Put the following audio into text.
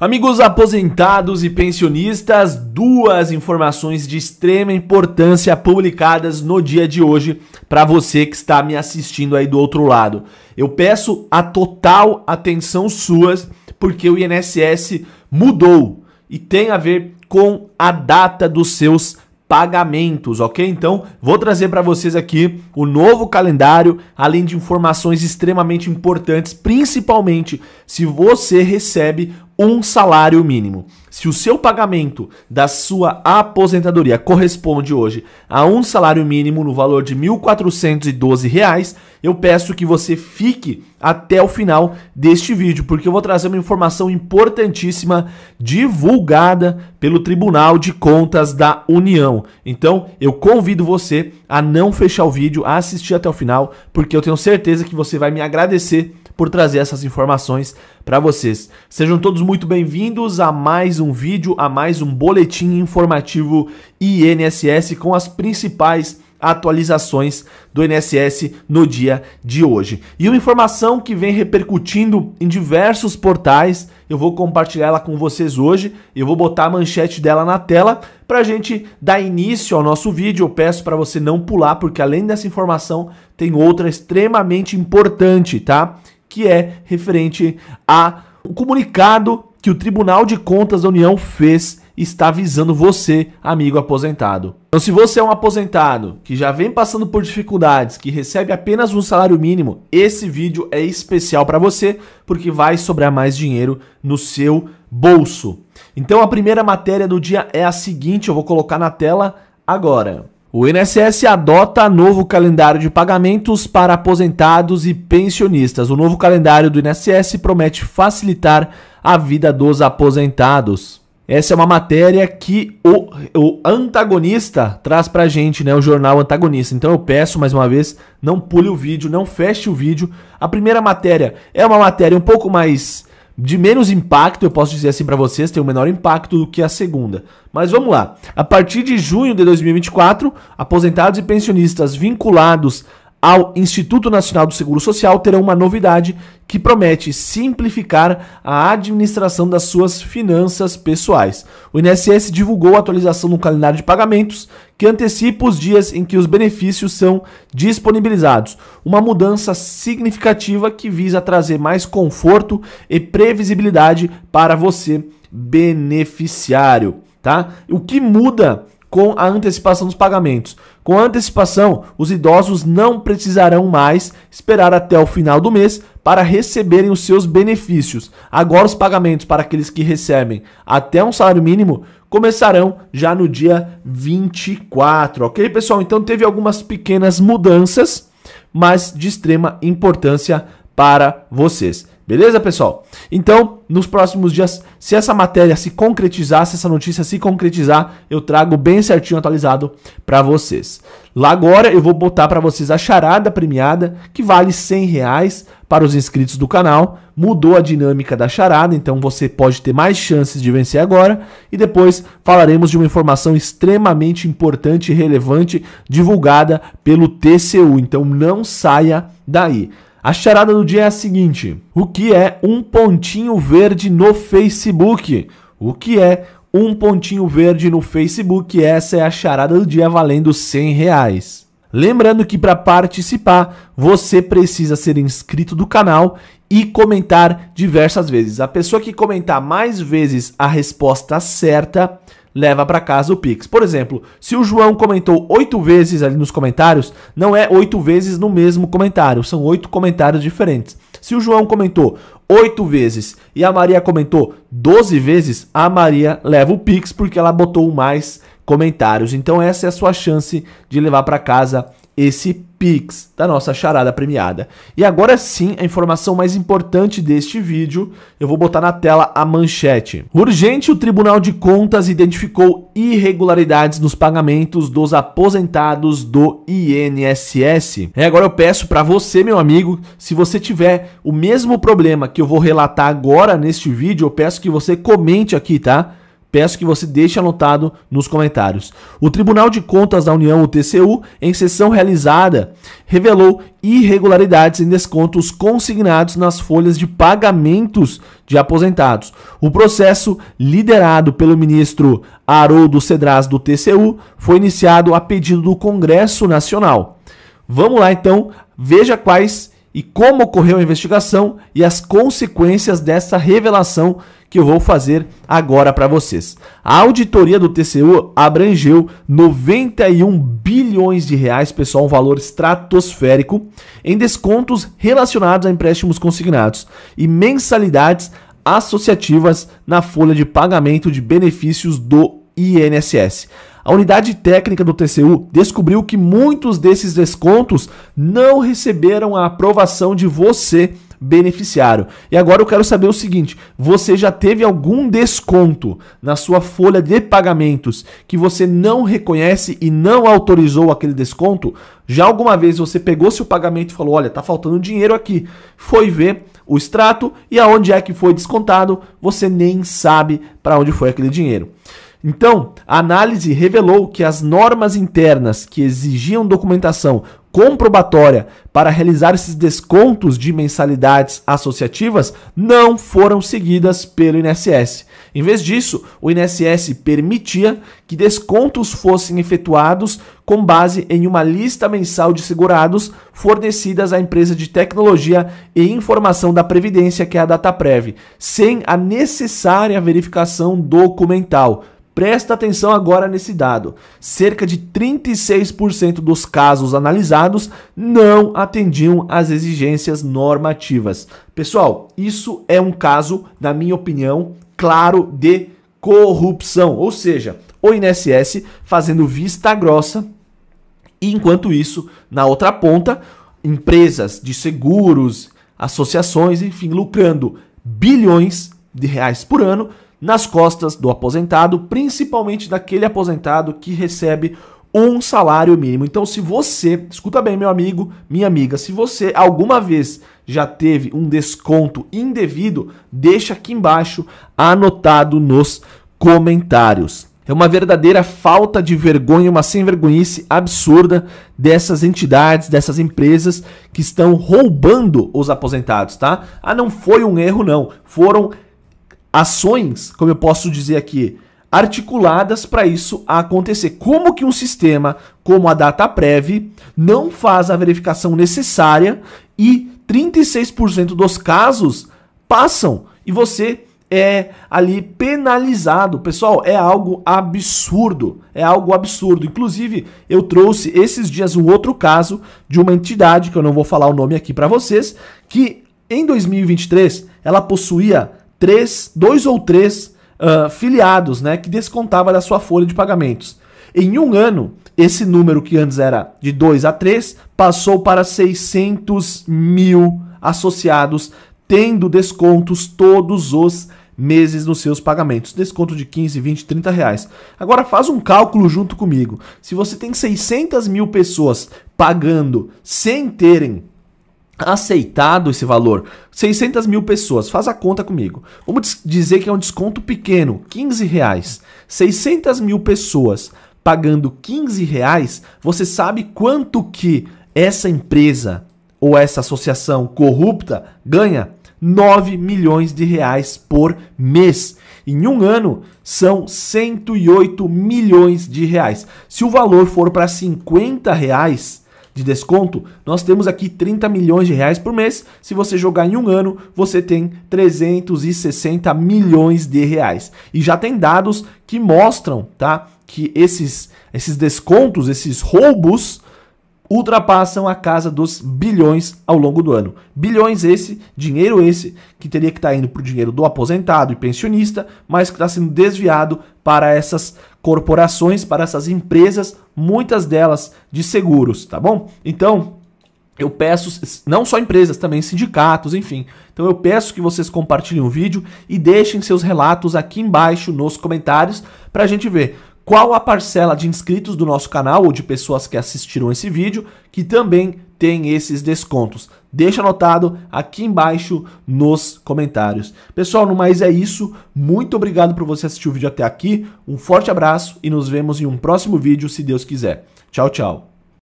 Amigos aposentados e pensionistas, duas informações de extrema importância publicadas no dia de hoje para você que está me assistindo aí do outro lado. Eu peço a total atenção suas porque o INSS mudou e tem a ver com a data dos seus pagamentos, ok? Então, vou trazer para vocês aqui o novo calendário, além de informações extremamente importantes, principalmente se você recebe um salário mínimo. Se o seu pagamento da sua aposentadoria corresponde hoje a um salário mínimo no valor de R$ 1.412, eu peço que você fique até o final deste vídeo, porque eu vou trazer uma informação importantíssima divulgada pelo Tribunal de Contas da União. Então, eu convido você a não fechar o vídeo, a assistir até o final, porque eu tenho certeza que você vai me agradecer por trazer essas informações para vocês. Sejam todos muito bem-vindos a mais um vídeo, a mais um boletim informativo INSS com as principais atualizações do INSS no dia de hoje. E uma informação que vem repercutindo em diversos portais, eu vou compartilhar ela com vocês hoje, eu vou botar a manchete dela na tela para a gente dar início ao nosso vídeo. Eu peço para você não pular, porque além dessa informação, tem outra extremamente importante, tá? que é referente a comunicado que o Tribunal de Contas da União fez está avisando você, amigo aposentado. Então, se você é um aposentado que já vem passando por dificuldades, que recebe apenas um salário mínimo, esse vídeo é especial para você porque vai sobrar mais dinheiro no seu bolso. Então, a primeira matéria do dia é a seguinte, eu vou colocar na tela agora. O INSS adota novo calendário de pagamentos para aposentados e pensionistas. O novo calendário do INSS promete facilitar a vida dos aposentados. Essa é uma matéria que o, o antagonista traz a gente, né? O jornal antagonista. Então eu peço mais uma vez, não pule o vídeo, não feche o vídeo. A primeira matéria é uma matéria um pouco mais de menos impacto, eu posso dizer assim para vocês, tem um menor impacto do que a segunda. Mas vamos lá. A partir de junho de 2024, aposentados e pensionistas vinculados ao Instituto Nacional do Seguro Social terão uma novidade que promete simplificar a administração das suas finanças pessoais. O INSS divulgou a atualização no calendário de pagamentos que antecipa os dias em que os benefícios são disponibilizados, uma mudança significativa que visa trazer mais conforto e previsibilidade para você beneficiário, tá? O que muda com a antecipação dos pagamentos. Com a antecipação, os idosos não precisarão mais esperar até o final do mês para receberem os seus benefícios. Agora, os pagamentos para aqueles que recebem até um salário mínimo começarão já no dia 24, ok, pessoal? Então, teve algumas pequenas mudanças, mas de extrema importância para vocês. Beleza, pessoal? Então, nos próximos dias, se essa matéria se concretizar, se essa notícia se concretizar, eu trago bem certinho atualizado para vocês. Lá agora eu vou botar para vocês a charada premiada, que vale 100 reais para os inscritos do canal. Mudou a dinâmica da charada, então você pode ter mais chances de vencer agora. E depois falaremos de uma informação extremamente importante e relevante divulgada pelo TCU. Então não saia daí. A charada do dia é a seguinte: o que é um pontinho verde no Facebook? O que é um pontinho verde no Facebook? Essa é a charada do dia valendo 100 reais. Lembrando que para participar, você precisa ser inscrito do canal e comentar diversas vezes. A pessoa que comentar mais vezes a resposta certa leva para casa o Pix. Por exemplo, se o João comentou oito vezes ali nos comentários, não é oito vezes no mesmo comentário, são oito comentários diferentes. Se o João comentou oito vezes e a Maria comentou doze vezes, a Maria leva o Pix porque ela botou mais comentários. Então essa é a sua chance de levar para casa esse Pix da nossa charada premiada. E agora sim, a informação mais importante deste vídeo, eu vou botar na tela a manchete. Urgente, o Tribunal de Contas identificou irregularidades nos pagamentos dos aposentados do INSS. E é, agora eu peço para você, meu amigo, se você tiver o mesmo problema que eu vou relatar agora neste vídeo, eu peço que você comente aqui, tá? Peço que você deixe anotado nos comentários. O Tribunal de Contas da União, o TCU, em sessão realizada, revelou irregularidades em descontos consignados nas folhas de pagamentos de aposentados. O processo, liderado pelo ministro Haroldo Cedras do TCU, foi iniciado a pedido do Congresso Nacional. Vamos lá então, veja quais e como ocorreu a investigação e as consequências dessa revelação que eu vou fazer agora para vocês. A auditoria do TCU abrangeu 91 bilhões de reais, pessoal, um valor estratosférico, em descontos relacionados a empréstimos consignados e mensalidades associativas na folha de pagamento de benefícios do INSS. A unidade técnica do TCU descobriu que muitos desses descontos não receberam a aprovação de você, beneficiário. E agora eu quero saber o seguinte: você já teve algum desconto na sua folha de pagamentos que você não reconhece e não autorizou aquele desconto? Já alguma vez você pegou seu pagamento e falou: olha, tá faltando dinheiro aqui. Foi ver o extrato e aonde é que foi descontado, você nem sabe para onde foi aquele dinheiro. Então, a análise revelou que as normas internas que exigiam documentação comprobatória para realizar esses descontos de mensalidades associativas não foram seguidas pelo INSS. Em vez disso, o INSS permitia que descontos fossem efetuados com base em uma lista mensal de segurados fornecidas à empresa de tecnologia e informação da Previdência, que é a Dataprev, sem a necessária verificação documental. Presta atenção agora nesse dado. Cerca de 36% dos casos analisados não atendiam às exigências normativas. Pessoal, isso é um caso, na minha opinião, claro de corrupção, ou seja, o INSS fazendo vista grossa. E enquanto isso, na outra ponta, empresas de seguros, associações, enfim, lucrando bilhões de reais por ano nas costas do aposentado, principalmente daquele aposentado que recebe um salário mínimo. Então, se você, escuta bem, meu amigo, minha amiga, se você alguma vez já teve um desconto indevido, deixa aqui embaixo anotado nos comentários. É uma verdadeira falta de vergonha, uma sem vergonhice absurda dessas entidades, dessas empresas que estão roubando os aposentados, tá? Ah, não foi um erro não, foram ações, como eu posso dizer aqui, articuladas para isso acontecer. Como que um sistema como a DataPrev não faz a verificação necessária e 36% dos casos passam e você é ali penalizado. Pessoal, é algo absurdo. É algo absurdo. Inclusive, eu trouxe esses dias um outro caso de uma entidade que eu não vou falar o nome aqui para vocês, que em 2023 ela possuía três, dois ou três uh, filiados, né, que descontava da sua folha de pagamentos. Em um ano, esse número que antes era de 2 a 3 passou para 600 mil associados, tendo descontos todos os meses nos seus pagamentos. Desconto de 15, 20, 30 reais. Agora faz um cálculo junto comigo. Se você tem 600 mil pessoas pagando sem terem aceitado esse valor, 600 mil pessoas, faz a conta comigo. Vamos dizer que é um desconto pequeno, 15 reais. 600 mil pessoas pagando 15 reais, você sabe quanto que essa empresa ou essa associação corrupta ganha? 9 milhões de reais por mês. Em um ano, são 108 milhões de reais. Se o valor for para 50 reais, de desconto, nós temos aqui 30 milhões de reais por mês. Se você jogar em um ano, você tem 360 milhões de reais. E já tem dados que mostram, tá, que esses esses descontos, esses roubos ultrapassam a casa dos bilhões ao longo do ano. Bilhões esse, dinheiro esse, que teria que estar tá indo para o dinheiro do aposentado e pensionista, mas que está sendo desviado para essas corporações, para essas empresas, muitas delas de seguros, tá bom? Então. Eu peço, não só empresas, também sindicatos, enfim. Então eu peço que vocês compartilhem o vídeo e deixem seus relatos aqui embaixo nos comentários para a gente ver qual a parcela de inscritos do nosso canal ou de pessoas que assistiram esse vídeo que também tem esses descontos. Deixa anotado aqui embaixo nos comentários. Pessoal, no mais é isso. Muito obrigado por você assistir o vídeo até aqui. Um forte abraço e nos vemos em um próximo vídeo, se Deus quiser. Tchau, tchau.